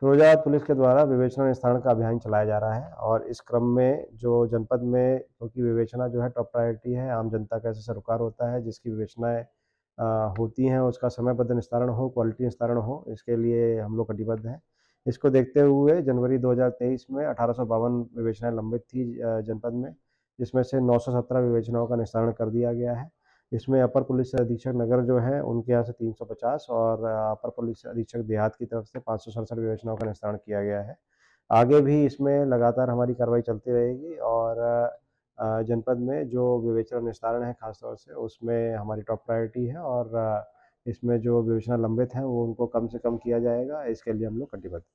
Firozabad police के द्वारा विवेचना स्थान का अभियान चलाया जा रहा है और इस क्रम में जो जनपद में क्योंकि तो विवेचना जो है टॉप प्रायोरिटी है आम जनता का ऐसे सरोकार होता है जिसकी विवेचनाएँ होती हैं उसका समयबद्ध निस्तारण हो क्वालिटी निस्तारण हो इसके लिए हम लोग कटिबद्ध हैं इसको देखते हुए जनवरी 2023 में अठारह विवेचनाएं लंबित थी जनपद में जिसमें से 917 विवेचनाओं का निस्तारण कर दिया गया है इसमें अपर पुलिस अधीक्षक नगर जो है उनके यहाँ से 350 और अपर पुलिस अधीक्षक देहात की तरफ से पाँच सौ विवेचनाओं का निस्तारण किया गया है आगे भी इसमें लगातार हमारी कार्रवाई चलती रहेगी और जनपद में जो विवेचना निस्तारण है खासतौर से उसमें हमारी टॉप प्रायोरिटी है और इसमें जो विवेचना लंबित हैं वो उनको कम से कम किया जाएगा इसके लिए हम लोग कटिबद्ध